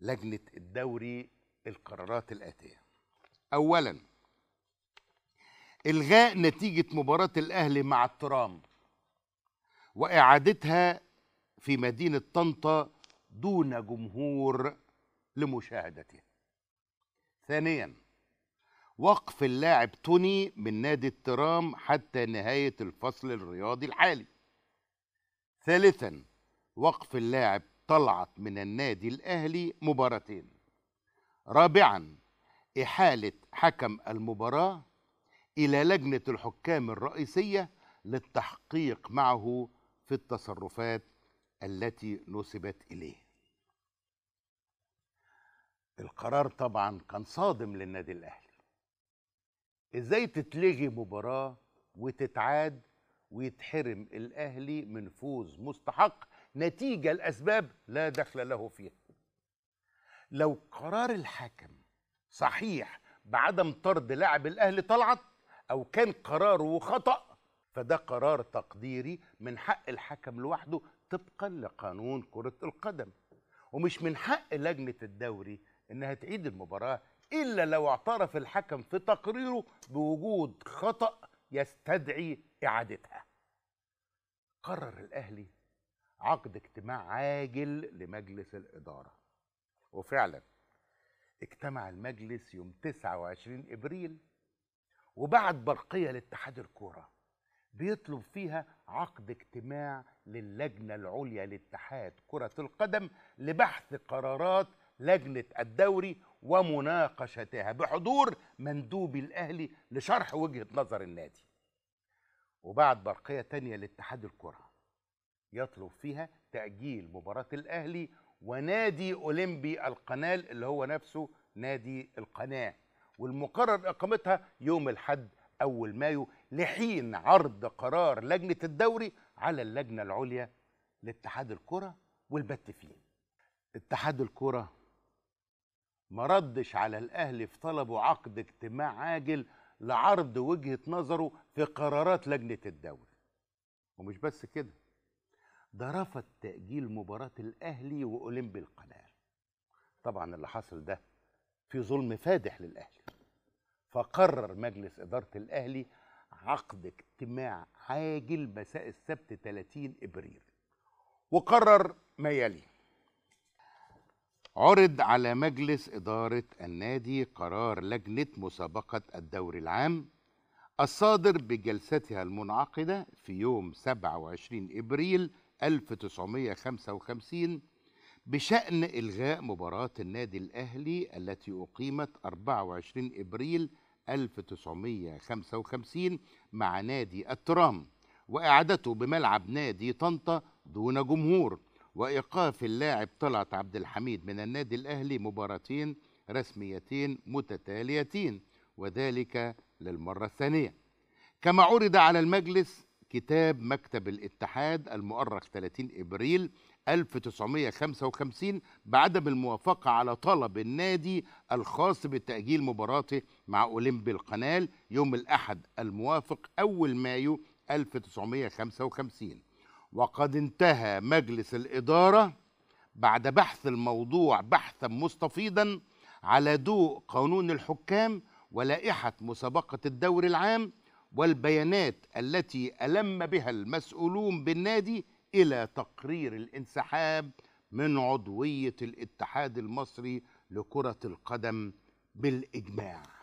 لجنة الدوري القرارات الآتية أولا إلغاء نتيجة مباراة الأهلي مع الترام وإعادتها في مدينة طنطا دون جمهور لمشاهدتها ثانيا وقف اللاعب توني من نادي الترام حتى نهاية الفصل الرياضي الحالي ثالثا وقف اللاعب طلعت من النادي الأهلي مباراتين رابعا إحالة حكم المباراة إلى لجنة الحكام الرئيسية للتحقيق معه في التصرفات التي نسبت إليه القرار طبعا كان صادم للنادي الأهلي إزاي تتلغي مباراة وتتعاد ويتحرم الأهلي من فوز مستحق نتيجة الأسباب لا دخل له فيها لو قرار الحاكم صحيح بعدم طرد لاعب الأهلي طلعت أو كان قراره خطأ فده قرار تقديري من حق الحكم لوحده طبقا لقانون كرة القدم ومش من حق لجنة الدوري إنها تعيد المباراة إلا لو اعترف الحكم في تقريره بوجود خطأ يستدعي إعادتها قرر الأهلي عقد اجتماع عاجل لمجلس الإدارة وفعلا اجتمع المجلس يوم 29 إبريل وبعت برقية لاتحاد الكورة بيطلب فيها عقد اجتماع للجنة العليا لاتحاد كرة القدم لبحث قرارات لجنة الدوري ومناقشتها بحضور مندوب الأهلي لشرح وجهة نظر النادي وبعد برقية تانية لاتحاد الكرة يطلب فيها تأجيل مباراة الأهلي ونادي أولمبي القناة اللي هو نفسه نادي القناة والمقرر إقامتها يوم الحد أول مايو لحين عرض قرار لجنة الدوري على اللجنة العليا لاتحاد الكرة والبت فيه اتحاد الكرة ما ردش على الأهلي في طلبه عقد اجتماع عاجل لعرض وجهة نظره في قرارات لجنة الدوري ومش بس كده ده رفض تأجيل مباراة الأهلي وأولمبي القناة طبعا اللي حصل ده في ظلم فادح للأهلي فقرر مجلس إدارة الأهلي عقد اجتماع عاجل مساء السبت 30 إبريل وقرر ما يلي عرض على مجلس إدارة النادي قرار لجنة مسابقة الدوري العام الصادر بجلستها المنعقدة في يوم 27 إبريل 1955 بشأن إلغاء مباراة النادي الأهلي التي أقيمت 24 إبريل 1955 مع نادي الترام وإعادته بملعب نادي طنطا دون جمهور وإيقاف اللاعب طلعت عبد الحميد من النادي الأهلي مباراتين رسميتين متتاليتين وذلك للمرة الثانية كما عرض على المجلس كتاب مكتب الاتحاد المؤرخ 30 إبريل 1955 بعدم الموافقة على طلب النادي الخاص بتأجيل مباراته مع أولمبي القنال يوم الأحد الموافق أول مايو 1955 وقد انتهى مجلس الإدارة بعد بحث الموضوع بحثا مستفيضا على ضوء قانون الحكام ولائحة مسابقة الدوري العام والبيانات التي ألم بها المسؤولون بالنادي إلى تقرير الانسحاب من عضوية الاتحاد المصري لكرة القدم بالإجماع